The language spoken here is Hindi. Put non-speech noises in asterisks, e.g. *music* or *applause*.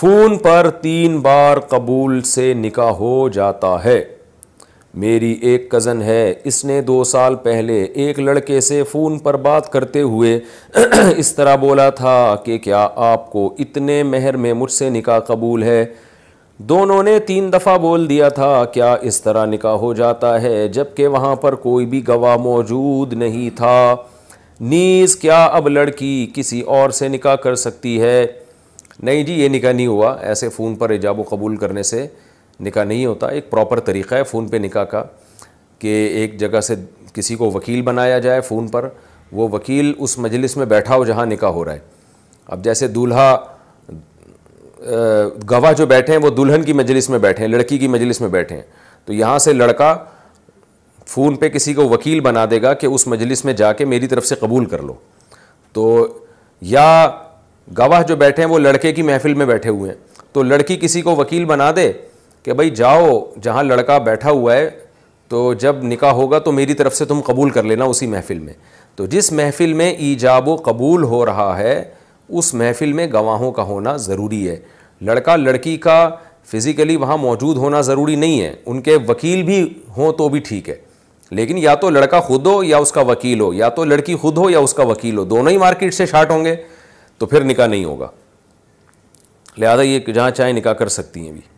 फ़ोन पर तीन बार कबूल से निका हो जाता है मेरी एक कज़न है इसने दो साल पहले एक लड़के से फ़ोन पर बात करते हुए *clears throat* इस तरह बोला था कि क्या आपको इतने महर में मुझसे निका कबूल है दोनों ने तीन दफ़ा बोल दिया था क्या इस तरह निका हो जाता है जबकि वहाँ पर कोई भी गवाह मौजूद नहीं था नीज़ क्या अब लड़की किसी और से निका कर सकती है नहीं जी ये निका नहीं हुआ ऐसे फ़ोन पर एजाब कबूल करने से निका नहीं होता एक प्रॉपर तरीक़ा है फ़ोन पे निका का कि एक जगह से किसी को वकील बनाया जाए फ़ोन पर वो वकील उस मजलिस में बैठा हो जहाँ निका हो रहा है अब जैसे दूल्हा गवाह जो बैठे हैं वो दुल्हन की मजलिस में बैठे हैं लड़की की मजलिस में बैठे हैं तो यहाँ से लड़का फ़ोन पे किसी को वकील बना देगा कि उस मजलिस में जाके मेरी तरफ से कबूल कर लो तो या गवाह जो बैठे हैं वो लड़के की महफिल में बैठे हुए हैं तो लड़की किसी को वकील बना दे कि भाई जाओ जहाँ लड़का बैठा हुआ है तो जब निकाह होगा तो मेरी तरफ से तुम कबूल कर लेना उसी महफिल में तो जिस महफिल में ईजाब कबूल हो रहा है उस महफिल में गवाहों का होना ज़रूरी है लड़का लड़की का फिज़िकली वहाँ मौजूद होना ज़रूरी नहीं है उनके वकील भी हों तो भी ठीक है लेकिन या तो लड़का खुद हो या उसका वकील हो या तो लड़की खुद हो या उसका वकील हो दोनों ही मार्केट से शार्ट होंगे तो फिर निका नहीं होगा लिहाजा ये जहाँ चाहे निका कर सकती हैं भी